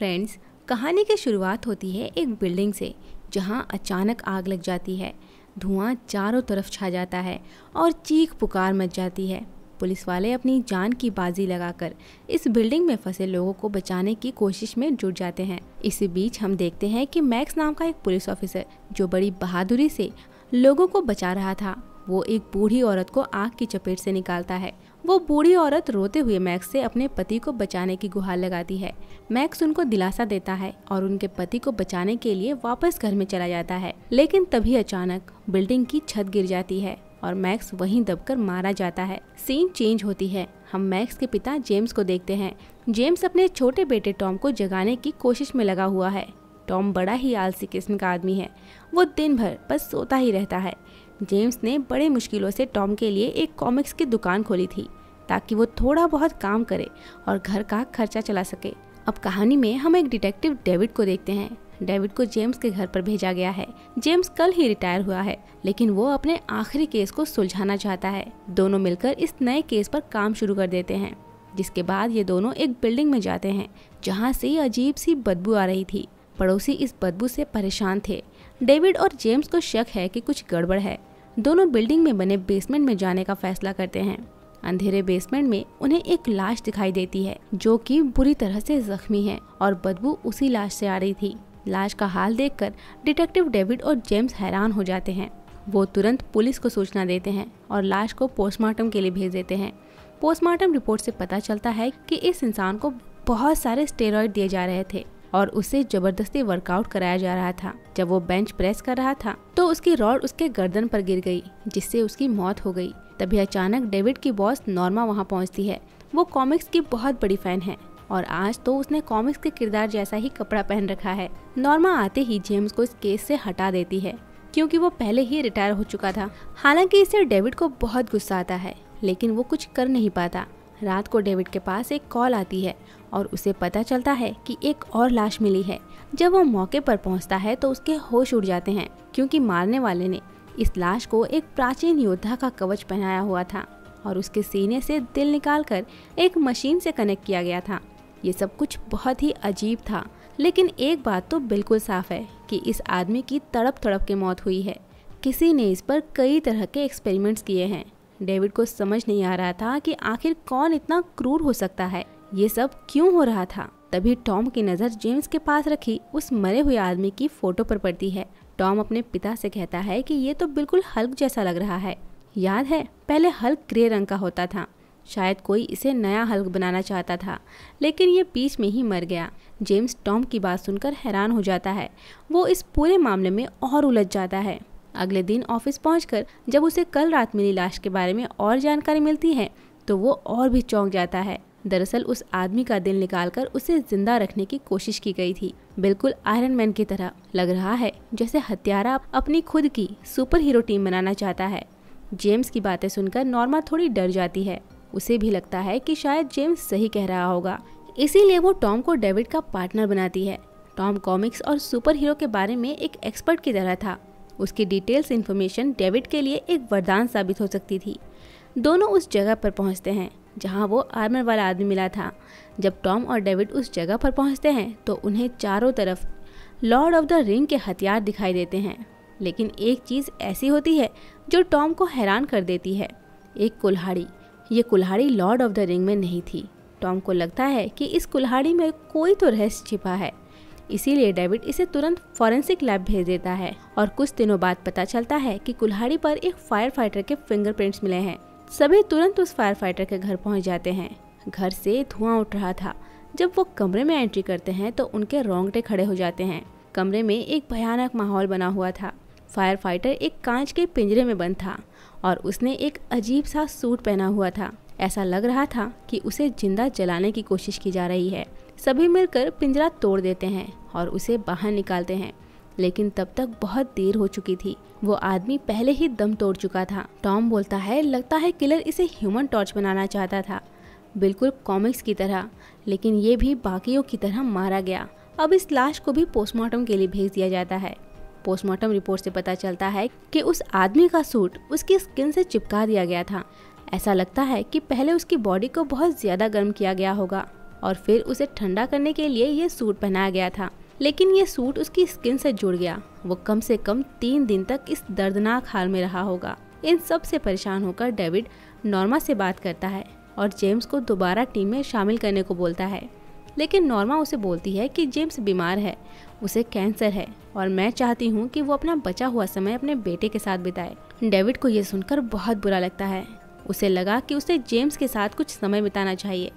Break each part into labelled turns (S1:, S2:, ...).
S1: friends कहानी की शुरुआत होती है एक बिल्डिंग से जहाँ अचानक आग लग जाती है धुआं चारों तरफ छा जाता है और चीख पुकार मच जाती है पुलिस वाले अपनी जान की बाजी लगाकर इस बिल्डिंग में फंसे लोगों को बचाने की कोशिश में जुट जाते हैं इसी बीच हम देखते हैं कि मैक्स नाम का एक पुलिस ऑफिसर जो बड़ी बहादुरी से लोगों को बचा रहा था वो एक बूढ़ी औरत को आग की चपेट से निकालता है वो बूढ़ी औरत रोते हुए मैक्स से अपने पति को बचाने की गुहार लगाती है मैक्स उनको दिलासा देता है और उनके पति को बचाने के लिए वापस घर में चला जाता है लेकिन तभी अचानक बिल्डिंग की छत गिर जाती है और मैक्स वहीं दबकर मारा जाता है सीन चेंज होती है हम मैक्स के पिता जेम्स को देखते हैं जेम्स अपने छोटे बेटे टॉम को जगाने की कोशिश में लगा हुआ है टॉम बड़ा ही आलसी किस्म का आदमी है वो दिन भर बस सोता ही रहता है जेम्स ने बड़े मुश्किलों से टॉम के लिए एक कॉमिक्स की दुकान खोली थी ताकि वो थोड़ा बहुत काम करे और घर का खर्चा चला सके अब कहानी में हम एक डिटेक्टिव डेविड को देखते हैं डेविड को जेम्स के घर पर भेजा गया है जेम्स कल ही रिटायर हुआ है लेकिन वो अपने आखिरी केस को सुलझाना चाहता है दोनों मिलकर इस नए केस पर काम शुरू कर देते हैं जिसके बाद ये दोनों एक बिल्डिंग में जाते हैं जहाँ से अजीब सी बदबू आ रही थी पड़ोसी इस बदबू से परेशान थे डेविड और जेम्स को शक है कि कुछ गड़बड़ है दोनों बिल्डिंग में बने बेसमेंट में जाने का फैसला करते हैं अंधेरे बेसमेंट में उन्हें एक लाश दिखाई देती है जो कि बुरी तरह से जख्मी है और बदबू उसी लाश से आ रही थी लाश का हाल देखकर डिटेक्टिव डेविड और जेम्स हैरान हो जाते हैं वो तुरंत पुलिस को सूचना देते हैं और लाश को पोस्टमार्टम के लिए भेज देते हैं पोस्टमार्टम रिपोर्ट से पता चलता है कि इस इंसान को बहुत सारे स्टेरॉयड दिए जा रहे थे और उसे जबरदस्ती वर्कआउट कराया जा रहा था जब वो बेंच प्रेस कर रहा था तो उसकी रॉड उसके गर्दन पर गिर गई जिससे उसकी मौत हो गई तभी अचानक डेविड की बॉस नॉर्मा वहाँ पहुँचती है वो कॉमिक्स की बहुत बड़ी फैन है और आज तो उसने कॉमिक्स के किरदार जैसा ही कपड़ा पहन रखा है नॉर्मा आते ही जेम्स को इस केस से हटा देती है क्योंकि वो पहले ही रिटायर हो चुका था हालांकि इससे डेविड को बहुत गुस्सा आता है लेकिन वो कुछ कर नहीं पाता रात को डेविड के पास एक कॉल आती है और उसे पता चलता है कि एक और लाश मिली है जब वो मौके पर पहुंचता है तो उसके होश उड़ जाते हैं क्योंकि मारने वाले ने इस लाश को एक प्राचीन योद्धा का कवच पहनाया हुआ था और उसके सीने से दिल निकालकर एक मशीन से कनेक्ट किया गया था ये सब कुछ बहुत ही अजीब था लेकिन एक बात तो बिल्कुल साफ है कि इस आदमी की तड़प तड़प के मौत हुई है किसी ने इस पर कई तरह के एक्सपेरिमेंट्स किए हैं डेविड को समझ नहीं आ रहा था कि आखिर कौन इतना क्रूर हो सकता है ये सब क्यों हो रहा था तभी टॉम की नज़र जेम्स के पास रखी उस मरे हुए आदमी की फोटो पर पड़ती है टॉम अपने पिता से कहता है कि ये तो बिल्कुल हल्क जैसा लग रहा है याद है पहले हल्क ग्रे रंग का होता था शायद कोई इसे नया हल्क बनाना चाहता था लेकिन ये बीच में ही मर गया जेम्स टॉम की बात सुनकर हैरान हो जाता है वो इस पूरे मामले में और उलझ जाता है अगले दिन ऑफिस पहुंचकर जब उसे कल रात मिली लाश के बारे में और जानकारी मिलती है तो वो और भी चौंक जाता है दरअसल उस आदमी का दिल निकालकर उसे जिंदा रखने की कोशिश की गई थी बिल्कुल आयरन मैन की तरह लग रहा है जैसे हत्यारा अपनी खुद की सुपर हीरो टीम बनाना चाहता है जेम्स की बातें सुनकर नॉर्मा थोड़ी डर जाती है उसे भी लगता है कि शायद जेम्स सही कह रहा होगा इसीलिए वो टॉम को डेविड का पार्टनर बनाती है टॉम कॉमिक्स और सुपर हीरो के बारे में एक एक्सपर्ट की तरह था उसकी डिटेल्स इन्फॉर्मेशन डेविड के लिए एक वरदान साबित हो सकती थी दोनों उस जगह पर पहुंचते हैं जहां वो आर्मर वाला आदमी मिला था जब टॉम और डेविड उस जगह पर पहुंचते हैं तो उन्हें चारों तरफ लॉर्ड ऑफ द रिंग के हथियार दिखाई देते हैं लेकिन एक चीज़ ऐसी होती है जो टॉम को हैरान कर देती है एक कुल्हाड़ी ये कुल्हाड़ी लॉर्ड ऑफ द रिंग में नहीं थी टॉम को लगता है कि इस कुल्हाड़ी में कोई तो रहस्य छिपा है इसीलिए डेविड इसे तुरंत फॉरेंसिक लैब भेज देता है और कुछ दिनों बाद पता चलता है कि कुल्हाड़ी पर एक फायर फाइटर के फिंगरप्रिंट्स मिले हैं सभी तुरंत उस फायर फाइटर के घर पहुंच जाते हैं घर से धुआं उठ रहा था जब वो कमरे में एंट्री करते हैं तो उनके रोंगटे खड़े हो जाते हैं कमरे में एक भयानक माहौल बना हुआ था फायर फाइटर एक कांच के पिंजरे में बंद था और उसने एक अजीब सा सूट पहना हुआ था ऐसा लग रहा था कि उसे जिंदा जलाने की कोशिश की जा रही है सभी मिलकर पिंजरा तोड़ देते हैं और उसे बाहर निकालते हैं लेकिन तब तक बहुत देर हो चुकी थी वो आदमी पहले ही दम तोड़ चुका था टॉम बोलता है लगता है किलर इसे ह्यूमन टॉर्च बनाना चाहता था बिल्कुल कॉमिक्स की तरह लेकिन ये भी बाकियों की तरह मारा गया अब इस लाश को भी पोस्टमार्टम के लिए भेज दिया जाता है पोस्टमार्टम रिपोर्ट से पता चलता है कि उस आदमी का सूट उसकी स्किन से चिपका दिया गया था ऐसा लगता है कि पहले उसकी बॉडी को बहुत ज़्यादा गर्म किया गया होगा और फिर उसे ठंडा करने के लिए ये सूट पहनाया गया था लेकिन ये सूट उसकी स्किन से जुड़ गया वो कम से कम तीन दिन तक इस दर्दनाक हाल में रहा होगा इन सब से परेशान होकर डेविड नॉर्मा से बात करता है और जेम्स को दोबारा टीम में शामिल करने को बोलता है लेकिन नॉर्मा उसे बोलती है कि जेम्स बीमार है उसे कैंसर है और मैं चाहती हूँ कि वो अपना बचा हुआ समय अपने बेटे के साथ बिताए डेविड को यह सुनकर बहुत बुरा लगता है उसे लगा कि उसे जेम्स के साथ कुछ समय बिताना चाहिए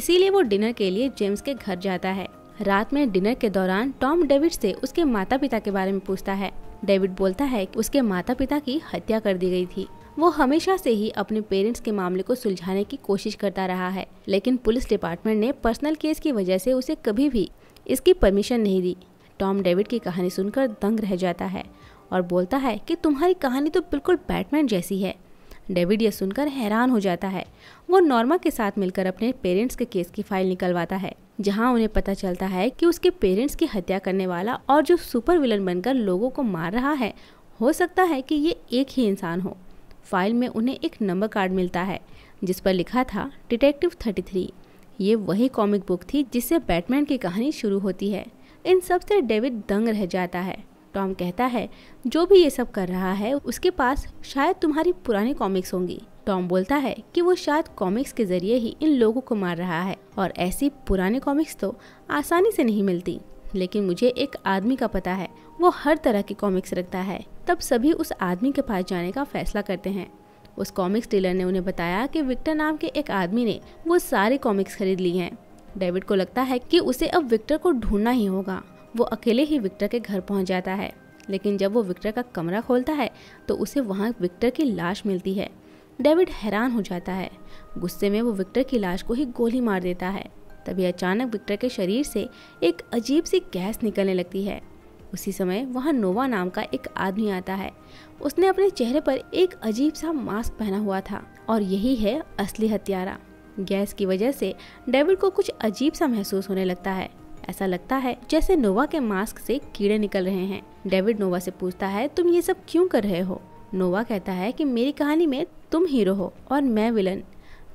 S1: इसीलिए वो डिनर के लिए जेम्स के घर जाता है रात में डिनर के दौरान टॉम डेविड से उसके माता पिता के बारे में पूछता है डेविड बोलता है कि उसके माता पिता की हत्या कर दी गई थी वो हमेशा से ही अपने पेरेंट्स के मामले को सुलझाने की कोशिश करता रहा है लेकिन पुलिस डिपार्टमेंट ने पर्सनल केस की वजह से उसे कभी भी इसकी परमिशन नहीं दी टॉम डेविड की कहानी सुनकर दंग रह जाता है और बोलता है कि तुम्हारी कहानी तो बिल्कुल बैटमैन जैसी है डेविड यह सुनकर हैरान हो जाता है वो नॉर्मा के साथ मिलकर अपने पेरेंट्स के केस की फाइल निकलवाता है जहां उन्हें पता चलता है कि उसके पेरेंट्स की हत्या करने वाला और जो सुपर विलन बनकर लोगों को मार रहा है हो सकता है कि ये एक ही इंसान हो फाइल में उन्हें एक नंबर कार्ड मिलता है जिस पर लिखा था डिटेक्टिव 33 ये वही कॉमिक बुक थी जिससे बैटमैन की कहानी शुरू होती है इन सब से डेविड दंग रह जाता है टॉम कहता है जो भी ये सब कर रहा है उसके पास शायद तुम्हारी पुरानी कॉमिक्स होंगी टॉम बोलता है कि वो शायद कॉमिक्स के जरिए ही इन लोगों को मार रहा है और ऐसी पुरानी कॉमिक्स तो आसानी से नहीं मिलती लेकिन मुझे एक आदमी का पता है वो हर तरह की कॉमिक्स रखता है तब सभी उस आदमी के पास जाने का फैसला करते हैं उस कॉमिक्स डीलर ने उन्हें बताया कि विक्टर नाम के एक आदमी ने वो सारी कॉमिक्स खरीद ली हैं डेविड को लगता है कि उसे अब विक्टर को ढूंढना ही होगा वो अकेले ही विक्टर के घर पहुंच जाता है लेकिन जब वो विक्टर का कमरा खोलता है तो उसे वहाँ विक्टर की लाश मिलती है डेविड हैरान हो जाता है गुस्से में वो विक्टर की लाश को ही गोली मार देता है तभी अचानक विक्टर के शरीर से एक अजीब सी गैस निकलने लगती है उसी समय वहाँ नोवा नाम का एक आदमी आता है उसने अपने चेहरे पर एक अजीब सा मास्क पहना हुआ था और यही है असली हत्यारा गैस की वजह से डेविड को कुछ अजीब सा महसूस होने लगता है ऐसा लगता है जैसे नोवा के मास्क से कीड़े निकल रहे हैं डेविड नोवा से पूछता है तुम ये सब क्यों कर रहे हो नोवा कहता है कि मेरी कहानी में तुम हीरो हो और मैं विलन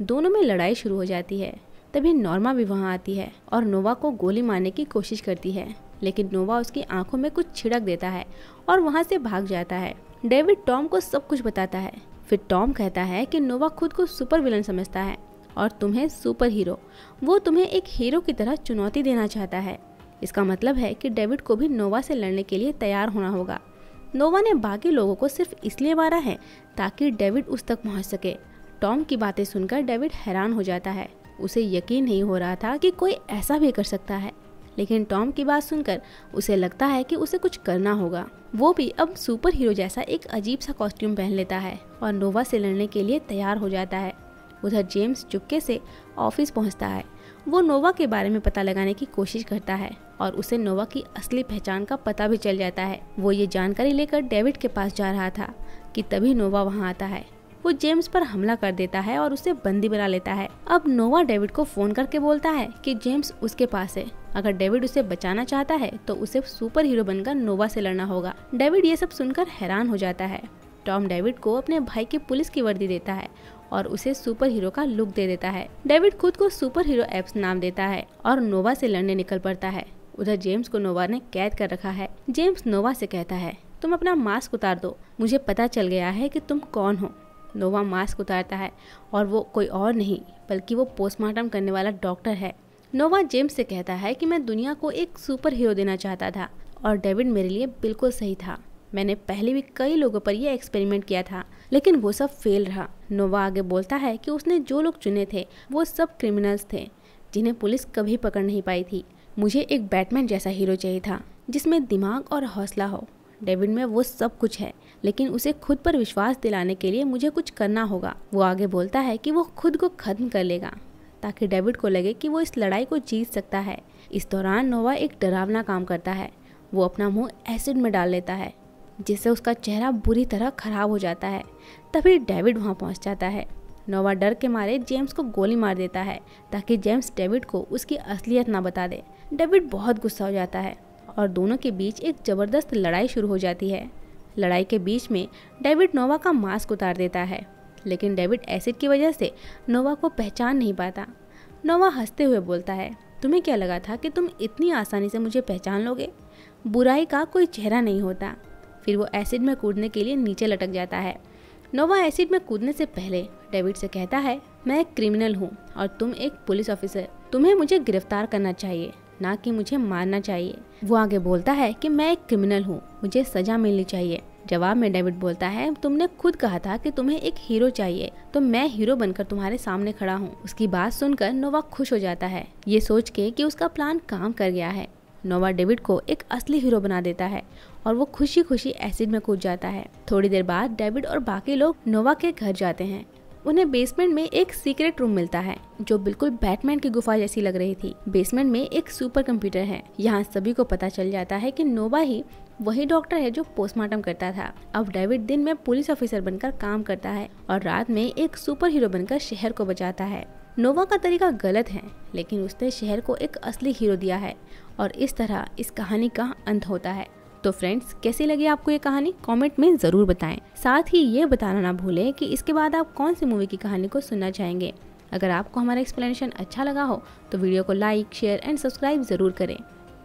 S1: दोनों में लड़ाई शुरू हो जाती है तभी नॉर्मा भी वहाँ आती है और नोवा को गोली मारने की कोशिश करती है लेकिन नोवा उसकी आंखों में कुछ छिड़क देता है और वहाँ से भाग जाता है डेविड टॉम को सब कुछ बताता है फिर टॉम कहता है कि नोवा खुद को सुपर विलन समझता है और तुम्हें सुपर हीरो वो तुम्हें एक हीरो की तरह चुनौती देना चाहता है इसका मतलब है कि डेविड को भी नोवा से लड़ने के लिए तैयार होना होगा नोवा ने बाकी लोगों को सिर्फ इसलिए मारा है ताकि डेविड उस तक पहुंच सके टॉम की बातें सुनकर डेविड हैरान हो जाता है उसे यकीन नहीं हो रहा था कि कोई ऐसा भी कर सकता है लेकिन टॉम की बात सुनकर उसे लगता है कि उसे कुछ करना होगा वो भी अब सुपर हीरो जैसा एक अजीब सा कॉस्ट्यूम पहन लेता है और नोवा से लड़ने के लिए तैयार हो जाता है उधर जेम्स चुपके से ऑफिस पहुंचता है वो नोवा के बारे में पता लगाने की कोशिश करता है और उसे नोवा की असली पहचान का पता भी चल जाता है वो ये जानकारी लेकर डेविड के पास जा रहा था कि तभी नोवा वहाँ आता है वो जेम्स पर हमला कर देता है और उसे बंदी बना लेता है अब नोवा डेविड को फोन करके बोलता है कि जेम्स उसके पास है अगर डेविड उसे बचाना चाहता है तो उसे सुपर हीरो बनकर नोवा से लड़ना होगा डेविड ये सब सुनकर हैरान हो जाता है टॉम डेविड को अपने भाई की पुलिस की वर्दी देता है और उसे सुपर हीरो का लुक दे देता है डेविड खुद को सुपर हीरो एप्स नाम देता है और नोवा से लड़ने निकल पड़ता है उधर जेम्स को नोवा ने कैद कर रखा है जेम्स नोवा से कहता है तुम अपना मास्क उतार दो मुझे पता चल गया है कि तुम कौन हो नोवा मास्क उतारता है और वो कोई और नहीं बल्कि वो पोस्टमार्टम करने वाला डॉक्टर है नोवा जेम्स से कहता है कि मैं दुनिया को एक सुपर हीरो देना चाहता था और डेविड मेरे लिए बिल्कुल सही था मैंने पहले भी कई लोगों पर यह एक्सपेरिमेंट किया था लेकिन वो सब फेल रहा नोवा आगे बोलता है कि उसने जो लोग चुने थे वो सब क्रिमिनल्स थे जिन्हें पुलिस कभी पकड़ नहीं पाई थी मुझे एक बैटमैन जैसा हीरो चाहिए था जिसमें दिमाग और हौसला हो डेविड में वो सब कुछ है लेकिन उसे खुद पर विश्वास दिलाने के लिए मुझे कुछ करना होगा वो आगे बोलता है कि वो खुद को खत्म कर लेगा ताकि डेविड को लगे कि वो इस लड़ाई को जीत सकता है इस दौरान नोवा एक डरावना काम करता है वो अपना मुंह एसिड में डाल लेता है जिससे उसका चेहरा बुरी तरह खराब हो जाता है तभी डेविड वहाँ पहुँच जाता है नोवा डर के मारे जेम्स को गोली मार देता है ताकि जेम्स डेविड को उसकी असलियत ना बता दे डेविड बहुत गुस्सा हो जाता है और दोनों के बीच एक ज़बरदस्त लड़ाई शुरू हो जाती है लड़ाई के बीच में डेविड नोवा का मास्क उतार देता है लेकिन डेविड एसिड की वजह से नोवा को पहचान नहीं पाता नोवा हंसते हुए बोलता है तुम्हें क्या लगा था कि तुम इतनी आसानी से मुझे पहचान लोगे बुराई का कोई चेहरा नहीं होता फिर वो एसिड में कूदने के लिए नीचे लटक जाता है नोवा एसिड में कूदने से पहले डेविड से कहता है मैं एक क्रिमिनल हूँ और तुम एक पुलिस ऑफिसर तुम्हें मुझे गिरफ्तार करना चाहिए ना कि मुझे मारना चाहिए वो आगे बोलता है कि मैं एक क्रिमिनल हूँ मुझे सजा मिलनी चाहिए जवाब में डेविड बोलता है तुमने खुद कहा था कि तुम्हें एक हीरो चाहिए तो मैं हीरो बनकर तुम्हारे सामने खड़ा हूँ उसकी बात सुनकर नोवा खुश हो जाता है ये सोच के कि उसका प्लान काम कर गया है नोवा डेविड को एक असली हीरो बना देता है और वो खुशी खुशी एसिड में कूद जाता है थोड़ी देर बाद डेविड और बाकी लोग नोवा के घर जाते हैं उन्हें बेसमेंट में एक सीक्रेट रूम मिलता है जो बिल्कुल बैटमैन की गुफा जैसी लग रही थी बेसमेंट में एक सुपर कंप्यूटर है यहाँ सभी को पता चल जाता है कि नोवा ही वही डॉक्टर है जो पोस्टमार्टम करता था अब डेविड दिन में पुलिस ऑफिसर बनकर काम करता है और रात में एक सुपर हीरो बनकर शहर को बचाता है नोवा का तरीका गलत है लेकिन उसने शहर को एक असली हीरो दिया है और इस तरह इस कहानी का अंत होता है तो फ्रेंड्स कैसी लगी आपको ये कहानी कमेंट में ज़रूर बताएं साथ ही ये बताना ना भूलें कि इसके बाद आप कौन सी मूवी की कहानी को सुनना चाहेंगे अगर आपको हमारा एक्सप्लेनेशन अच्छा लगा हो तो वीडियो को लाइक शेयर एंड सब्सक्राइब ज़रूर करें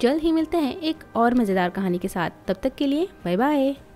S1: जल्द ही मिलते हैं एक और मज़ेदार कहानी के साथ तब तक के लिए बाय बाय